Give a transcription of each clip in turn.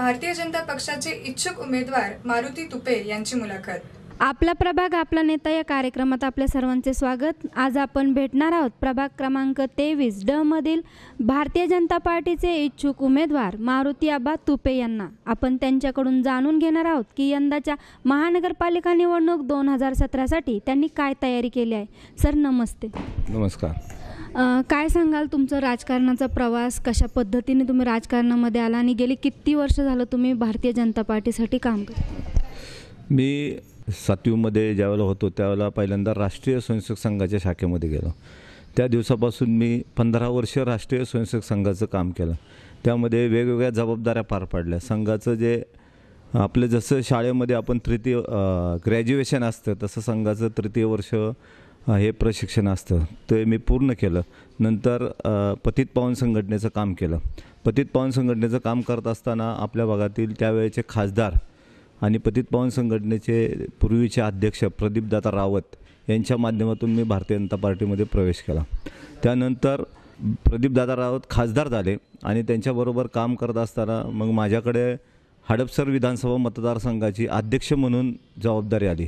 भारतीय जनता पक्षाचे इच्छुक उमेदवार मारुती तुपे यांची मुलाखत आपला प्रभाग आपला नेता या कार्यक्रमात आपल्या सर्वांचे स्वागत आज आपण भेटणार आहोत प्रभाग क्रमांक तेवीस ड मधील भारतीय जनता पार्टीचे इच्छुक उमेदवार मारुती आबा तुपे यांना आपण त्यांच्याकडून जाणून घेणार आहोत की यंदाच्या महानगरपालिका निवडणूक दोन हजार सतरासाठी त्यांनी काय तयारी केली आहे सर नमस्ते नमस्कार काय सांगाल तुमचं राजकारणाचा प्रवास कशा पद्धतीने तुम्ही राजकारणामध्ये आला आणि गेली किती वर्ष झालं तुम्ही भारतीय जनता पार्टीसाठी काम करता मी सातवीमध्ये ज्यावेळेला होतो त्यावेळेला पहिल्यांदा राष्ट्रीय स्वयंसेवक संघाच्या शाखेमध्ये गेलो त्या दिवसापासून मी पंधरा वर्ष राष्ट्रीय स्वयंसेवक संघाचं काम केलं त्यामध्ये वेगवेगळ्या जबाबदाऱ्या पार पाडल्या संघाचं जे आपलं जसं शाळेमध्ये आपण तृतीय ग्रॅज्युएशन असतं तसं संघाचं तृतीय वर्ष हे प्रशिक्षण असतं ते मी पूर्ण केलं नंतर पतित पावन संघटनेचं काम केलं पतित पावन संघटनेचं काम करत असताना आपल्या भागातील त्यावेळेचे खासदार आणि पतित पावन संघटनेचे पूर्वीचे अध्यक्ष प्रदीपदाता रावत यांच्या माध्यमातून मी भारतीय जनता पार्टीमध्ये प्रवेश केला त्यानंतर प्रदीपदादा रावत खासदार झाले आणि त्यांच्याबरोबर काम करत असताना मग माझ्याकडे हडपसर विधानसभा मतदारसंघाची अध्यक्ष म्हणून जबाबदारी आली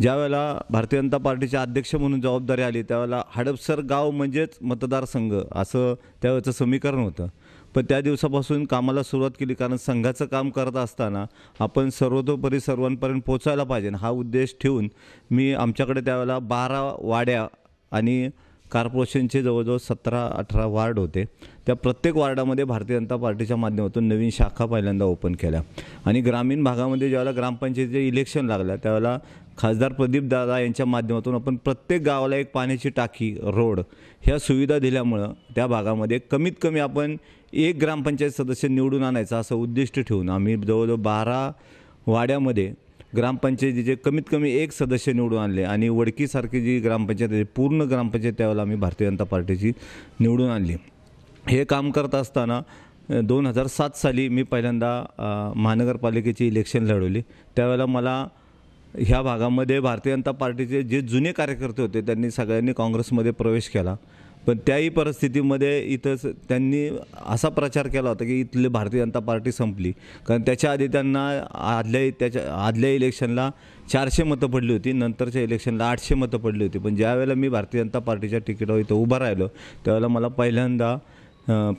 ज्यावेळेला भारतीय जनता पार्टीचे अध्यक्ष म्हणून जबाबदारी आली त्यावेळेला हडपसर गाव म्हणजेच मतदारसंघ असं त्यावेळेचं समीकरण होतं पण त्या दिवसापासून कामाला सुरुवात केली कारण संघाचं काम करत असताना आपण सर्वतोपरी सर्वांपर्यंत पोचायला पाहिजे हा उद्देश ठेवून मी आमच्याकडे त्यावेळेला बारा वाड्या आणि कॉर्पोरेशनचे जवळजवळ सतरा अठरा वार्ड होते त्या प्रत्येक वार्डामध्ये भारतीय जनता पार्टीच्या माध्यमातून नवीन शाखा पहिल्यांदा ओपन केल्या आणि ग्रामीण भागामध्ये ज्यावेळेला ग्रामपंचायतीचे इलेक्शन लागल्या त्यावेळेला खासदार प्रदीप दादा यांच्या माध्यमातून आपण प्रत्येक गावाला एक पाण्याची टाकी रोड ह्या सुविधा दिल्यामुळं त्या भागामध्ये कमीत कमी आपण एक ग्रामपंचायत सदस्य निवडून आणायचा असं उद्दिष्ट ठेवून आम्ही जवळजवळ बारा वाड्यामध्ये ग्रामपंचायतीचे कमीत कमी एक सदस्य निवडून आणले आणि वडकीसारखी जी ग्रामपंचायत पूर्ण ग्रामपंचायत त्यावेळेला आम्ही भारतीय जनता पार्टीची निवडून आणली हे काम करत असताना दोन हजार सात साली मी पहिल्यांदा महानगरपालिकेची इलेक्शन लढवली त्यावेळेला मला ह्या भागामध्ये भारतीय जनता पार्टीचे जे जुने कार्यकर्ते होते त्यांनी सगळ्यांनी काँग्रेसमध्ये प्रवेश केला पण त्याही परिस्थितीमध्ये इथं त्यांनी असा प्रचार केला होता की इथली भारतीय जनता पार्टी संपली कारण त्याच्या आधी त्यांना आदल्या त्याच्या आदल्या इलेक्शनला चारशे मतं पडली होती नंतरच्या इलेक्शनला आठशे मतं पडली होती पण ज्यावेळेला मी भारतीय जनता पार्टीच्या तिकीटावर इथं उभा राहिलो त्यावेळेला मला पहिल्यांदा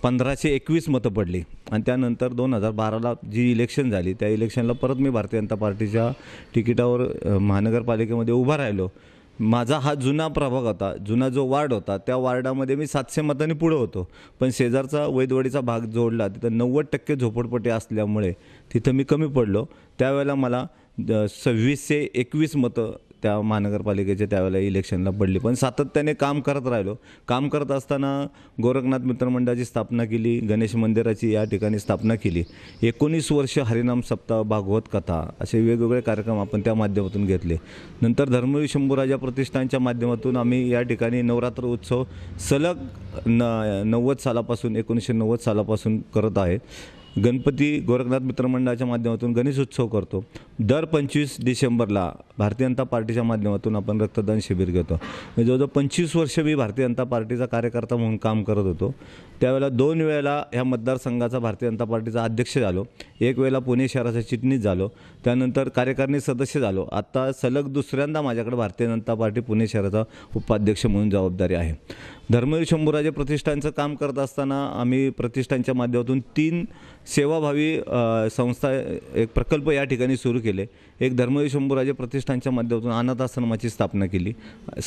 पंधराशे एकवीस मतं पडली आणि त्यानंतर दोन हजार बाराला जी इलेक्शन झाली त्या इलेक्शनला परत मी भारतीय जनता पार्टीच्या तिकिटावर महानगरपालिकेमध्ये उभा राहिलो माझा हा जुना प्रभाग होता जुना जो वार्ड होता त्या वार्डामध्ये मी सातशे मतांनी पुढं होतो पण शेजारचा वैदवाडीचा भाग जोडला तिथं नव्वद टक्के झोपडपट्टी असल्यामुळे तिथं मी कमी पडलो त्यावेळेला मला सव्वीसशे एकवीस मतं त्या महानगरपालिकेच्या त्यावेळेला इलेक्शनला पडली पण सातत्याने काम करत राहिलो काम करत असताना गोरखनाथ मित्रमंडळाची स्थापना केली गणेश मंदिराची या ठिकाणी स्थापना केली एकोणीस वर्ष हरिनाम सप्ताह भागवत कथा असे वेगवेगळे कार्यक्रम आपण त्या माध्यमातून घेतले नंतर धर्मवीर शंभूराजा प्रतिष्ठानच्या माध्यमातून आम्ही या ठिकाणी नवरात्र उत्सव सलग न नव्वद सालापासून एकोणीसशे नव्वद सालापासून करत आहे गणपती गोरखनाथ मित्रमंडळाच्या माध्यमातून गणेश उत्सव करतो दर पंचवीस डिसेंबरला भारतीय जनता पार्टीच्या माध्यमातून आपण रक्तदान शिबिर घेतो म्हणजे जवळजवळ पंचवीस वर्ष मी भारतीय जनता पार्टीचा कार्यकर्ता म्हणून काम करत होतो त्यावेळेला दोन वेळेला ह्या मतदारसंघाचा भारतीय जनता पार्टीचा अध्यक्ष झालो एक वेळेला पुणे शहराचा चिटणीस झालो त्यानंतर कार्यकारिणी सदस्य झालो आत्ता सलग दुसऱ्यांदा माझ्याकडे भारतीय जनता पार्टी पुणे शहराचा उपाध्यक्ष म्हणून जबाबदारी आहे धर्मवीर शंभूराजे प्रतिष्ठानचं काम करत असताना आम्ही प्रतिष्ठानच्या माध्यमातून तीन सेवाभावी संस्था एक प्रकल्प या ठिकाणी सुरू केले एक धर्मवीर शंभूराजे प्रतिष्ठानच्या माध्यमातून अनाथ स्थापना केली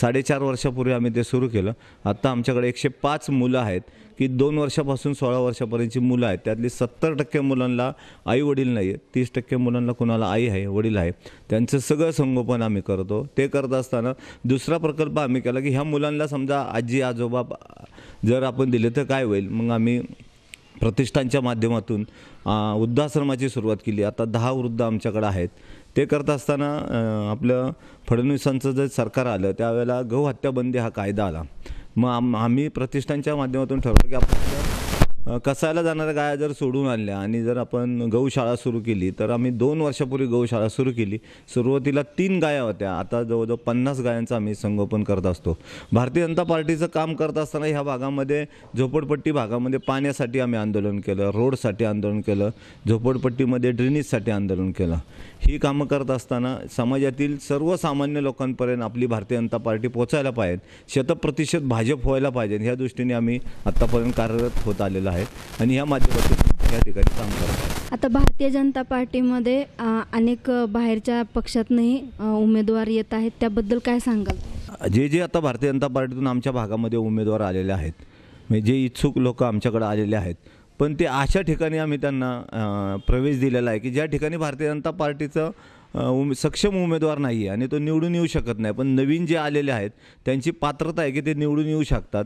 साडेचार वर्षापूर्वी आम्ही ते सुरू केलं आत्ता आमच्याकडे एकशे पाच मुलं आहेत की दोन वर्षापासून सोळा वर्षापर्यंतची मुलं आहेत त्यातली सत्तर टक्के मुलांना आई वडील नाही आहेत तीस टक्के मुलांना कुणाला आई आहे वडील आहे त्यांचं सगळं संगोपन आम्ही करतो ते करत असताना दुसरा प्रकल्प आम्ही केला की ह्या मुलांना समजा आजी आजोबा बाबा जर आपण दिले तर काय होईल मग आम्ही प्रतिष्ठानच्या माध्यमातून वृद्धाश्रमाची सुरुवात केली आता दहा वृद्ध आमच्याकडे आहेत ते करत असताना आपलं फडणवीसांचं जे सरकार आलं त्यावेळेला हत्याबंदी हा कायदा आला मग आम आम्ही प्रतिष्ठानच्या माध्यमातून ठरवलं की आपण कसायला जाणाऱ्या गाया जर सोडून आणल्या आणि जर आपण गौशाळा सुरू केली तर आम्ही दोन वर्षापूर्वी गौशाळा सुरू केली सुरुवातीला तीन गाया होत्या आता जवळजवळ पन्नास गायांचं आम्ही संगोपन करत असतो भारतीय जनता पार्टीचं काम करत असताना ह्या भागामध्ये झोपडपट्टी भागामध्ये पाण्यासाठी आम्ही आंदोलन केलं रोडसाठी आंदोलन केलं झोपडपट्टीमध्ये ड्रेनेजसाठी आंदोलन केलं ही कामं करत असताना समाजातील सर्वसामान्य लोकांपर्यंत आपली भारतीय जनता पार्टी पोचायला पाहिजे शतप्रतिशत भाजप व्हायला पाहिजे ह्या दृष्टीने आम्ही आत्तापर्यंत कार्यरत होत आलेलं आहे आणि या माध्यमातून या ठिकाणी आता भारतीय जनता पार्टीमध्ये अनेक बाहेरच्या पक्षातनंही उमेदवार येत आहेत त्याबद्दल काय सांगाल जे जे आता भारतीय जनता पार्टीतून आमच्या भागामध्ये उमेदवार आलेले आहेत म्हणजे जे इच्छुक लोक आमच्याकडे आलेले आहेत पण ते अशा ठिकाणी आम्ही त्यांना प्रवेश दिलेला आहे की ज्या ठिकाणी भारतीय जनता पार्टीचं सक्षम उमेदवार नाही आहे आणि तो निवडून येऊ शकत नाही पण नवीन जे आलेले आहेत त्यांची पात्रता आहे की ते निवडून येऊ शकतात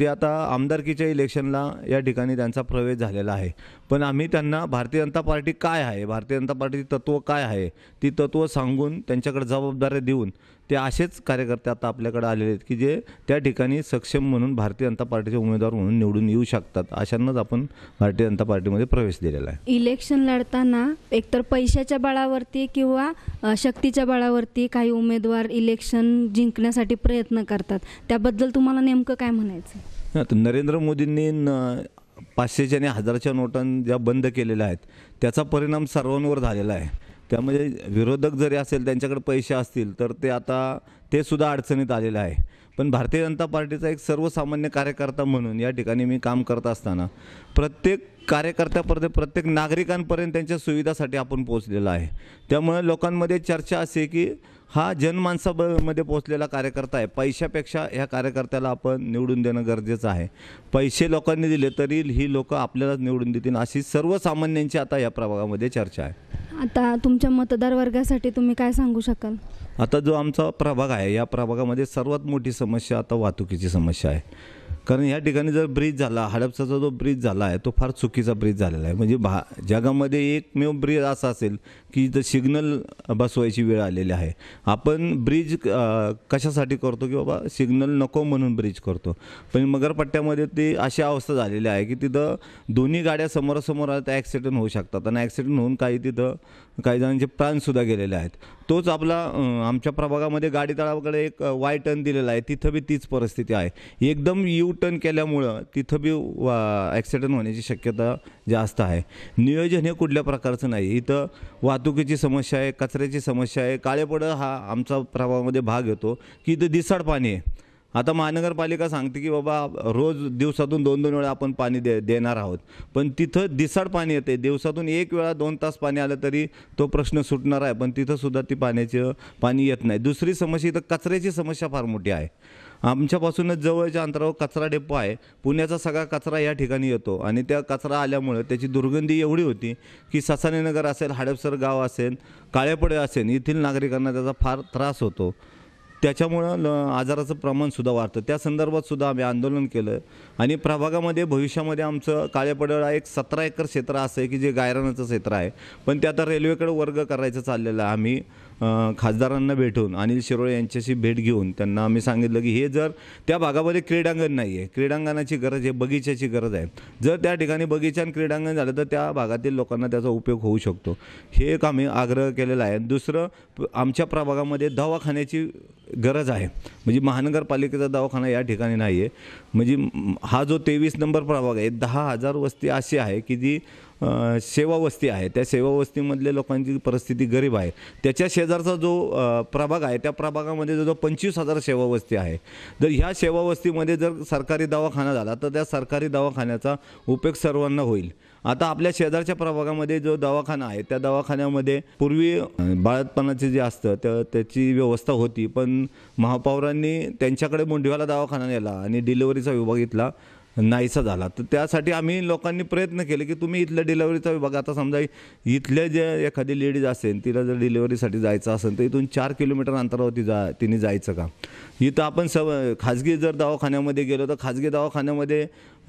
ते आता आमदारकीच्या इलेक्शनला या ठिकाणी त्यांचा प्रवेश झालेला आहे पण आम्ही त्यांना भारतीय जनता पार्टी काय आहे भारतीय जनता पार्टीची तत्व काय आहे ती तत्व सांगून त्यांच्याकडे जबाबदाऱ्या देऊन ते असेच कार्यकर्ते आता आपल्याकडे आलेले आहेत की जे त्या ठिकाणी सक्षम म्हणून भारतीय जनता पार्टीचे उमेदवार म्हणून निवडून येऊ शकतात अशांनाच आपण भारतीय जनता पार्टीमध्ये प्रवेश दिलेला आहे इलेक्शन लढताना एकतर पैशाच्या बळावरती किंवा शक्तीच्या बळावरती काही उमेदवार इलेक्शन जिंकण्यासाठी प्रयत्न करतात त्याबद्दल तुम्हाला नेमकं काय म्हणायचं नरेंद्र मोदींनी पाचशेच्या आणि हजारच्या नोटां ज्या बंद केलेल्या आहेत त्याचा परिणाम सर्वांवर झालेला आहे त्यामध्ये विरोधक जरी असेल त्यांच्याकडे पैसे असतील तर ते आता ते सुद्धा अडचणीत आलेलं आहे पण भारतीय जनता पार्टीचा एक सर्वसामान्य कार्यकर्ता म्हणून या ठिकाणी मी काम करत असताना प्रत्येक कार्यकर्त्यापर्यंत प्रत्येक नागरिकांपर्यंत त्यांच्या सुविधासाठी आपण पोचलेला आहे त्यामुळे लोकांमध्ये चर्चा असे की हा जनमानसामध्ये पोचलेला कार्यकर्ता आहे पैशापेक्षा ह्या कार्यकर्त्याला आपण निवडून देणं गरजेचं आहे पैसे लोकांनी दिले तरी ही लोकं आपल्यालाच निवडून देतील अशी सर्वसामान्यांची आता या प्रभागामध्ये चर्चा आहे आता तुमच्या मतदार वर्गासाठी तुम्ही काय सांगू शकाल आता जो आमचा प्रभाग आहे या प्रभागामध्ये सर्वात मोठी समस्या आता वाहतुकीची समस्या आहे कारण या ठिकाणी जर ब्रिज झाला हडपसाचा जो ब्रिज झाला आहे तो फार चुकीचा ब्रिज झालेला आहे म्हणजे भा जगामध्ये एकमेव ब्रिज असा असेल की जिथं सिग्नल बसवायची वेळ आलेली आहे आपण ब्रिज कशासाठी करतो की बाबा सिग्नल नको म्हणून ब्रिज करतो पण मगरपट्ट्यामध्ये ती अशी अवस्था झालेली आहे की तिथं दोन्ही गाड्या समोरासमोर आल्या तर ॲक्सिडेंट होऊ शकतात आणि ॲक्सिडेंट होऊन काही तिथं काही जणांचे प्राणसुद्धा गेलेले आहेत तोच आपला आमच्या प्रभागामध्ये गाडी तळावाकडे एक वाय टर्न दिलेला आहे तिथं बी तीच परिस्थिती आहे एकदम यू टर्न केल्यामुळं तिथं बी वा ॲक्सिडेंट होण्याची शक्यता जास्त आहे नियोजन हे कुठल्या प्रकारचं नाही इथं वाहतुकीची समस्या आहे कचऱ्याची समस्या आहे काळेपडं हा आमचा प्रभावामध्ये भाग येतो की इथं दिसाड पाणी आहे आता महानगरपालिका सांगते की बाबा रोज दिवसातून दोन दोन वेळा आपण पाणी दे देणार आहोत पण तिथं दिसाड पाणी येते दिवसातून एक वेळा दोन तास पाणी आलं तरी तो प्रश्न सुटणार आहे पण तिथंसुद्धा ती पाण्याचं पाणी येत नाही दुसरी समस्या इथं कचऱ्याची समस्या फार मोठी आहे आमच्यापासूनच जवळच्या अंतरावर कचरा डेपो आहे पुण्याचा सगळा कचरा या ठिकाणी येतो आणि त्या कचरा आल्यामुळं त्याची दुर्गंधी एवढी होती की ससानेनगर असेल हाडपसर गाव असेल काळेपडे असेल येथील नागरिकांना त्याचा फार त्रास होतो त्याच्यामुळं ल आजाराचं प्रमाणसुद्धा वाढतं त्या संदर्भात सुद्धा आम्ही आंदोलन केलं आणि प्रभागामध्ये भविष्यामध्ये आमचं काळेपडळा एक सतरा एकर क्षेत्र असं आहे की जे गायरानाचं क्षेत्र आहे पण ते आता रेल्वेकडे वर्ग करायचं चाललेलं आहे आम्ही खासदारांना भेटून अनिल शिरोळे यांच्याशी भेट घेऊन त्यांना आम्ही सांगितलं की हे जर त्या भागामध्ये क्रीडांगण नाही आहे क्रीडांगणाची गरज आहे बगीच्याची गरज आहे जर त्या ठिकाणी बगीचा आणि क्रीडांगण झालं तर त्या भागातील लोकांना त्याचा उपयोग होऊ शकतो हे एक आम्ही आग्रह केलेला आहे दुसरं आमच्या प्रभागामध्ये दवाखान्याची गरज आहे म्हणजे महानगरपालिकेचा दवाखाना या ठिकाणी नाही आहे म्हणजे हा जो तेवीस नंबर प्रभाग आहे दहा हजार वस्ती अशी आहे की जी सेवावस्ती आहे त्या सेवावस्तीमधले लोकांची परिस्थिती गरीब आहे त्याच्या शेजारचा जो प्रभाग आहे त्या प्रभागामध्ये जो पंचवीस हजार सेवावस्ती आहे तर ह्या सेवावस्तीमध्ये जर सरकारी दवाखाना झाला तर त्या सरकारी दवाखान्याचा उपयोग सर्वांना होईल आता आपल्या शेजारच्या प्रभागामध्ये जो दवाखाना आहे त्या दवाखान्यामध्ये पूर्वी बाळतपणाचे जे असतं त्या त्याची व्यवस्था होती पण महापौरांनी त्यांच्याकडे मुंढव्याला दवाखाना नेला आणि डिलिव्हरीचा विभाग घेतला नाहीसा झाला तर त्यासाठी आम्ही लोकांनी प्रयत्न केले की तुम्ही इथल्या डिलेवरीचा विभाग आता समजा इथले जे एखादी लेडीज असेल तिला जर डिलेवरीसाठी जायचं असेल तर इथून चार किलोमीटर अंतरावरती जा तिने जायचं का इथं आपण सव खाजगी जर दवाखान्यामध्ये गेलो तर खाजगी दवाखान्यामध्ये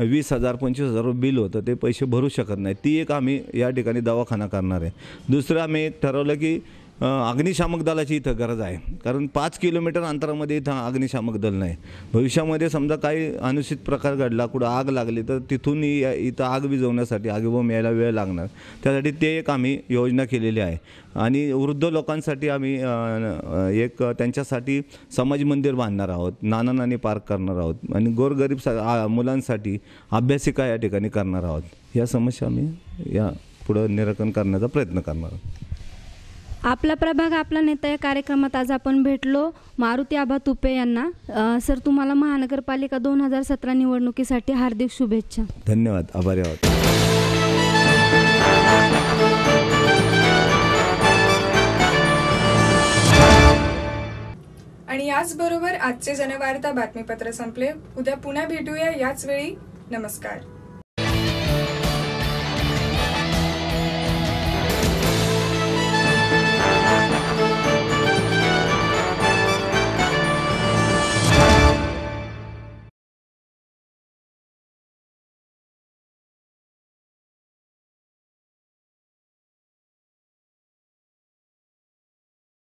वीस हजार पंचवीस हजार बिल होतं ते पैसे भरू शकत नाही ती एक आम्ही या ठिकाणी दवाखाना करणार आहे दुसरं आम्ही ठरवलं की अग्निशामक दलाची इथं गरज आहे कारण पाच किलोमीटर अंतरामध्ये इथं अग्निशामक दल नाही भविष्यामध्ये समजा काही अनुचित प्रकार घडला कुठं आग लागली तर तिथून इथं आग विझवण्यासाठी आगीबोम यायला वेळ लागणार त्यासाठी ते एक आम्ही योजना केलेली आहे आणि वृद्ध लोकांसाठी आम्ही एक त्यांच्यासाठी समाज मंदिर बांधणार आहोत नाना नानी पार्क करणार आहोत आणि गोरगरीब सा मुलांसाठी अभ्यासिका या ठिकाणी करणार आहोत या समस्या आम्ही या पुढं निराकरण करण्याचा प्रयत्न करणार आहोत आपला प्रभाग आपला नेता या कार्यक्रमात आज आपण भेटलो मारुती आबा तुपे यांना सर तुम्हाला महानगरपालिका दोन हजार सतरा निवडणुकीसाठी हार्दिक शुभेच्छा धन्यवाद आभारी आहोत आणि याचबरोबर आजचे जनवार्ता बातमीपत्र संपले उद्या पुन्हा भेटूया याच वेळी नमस्कार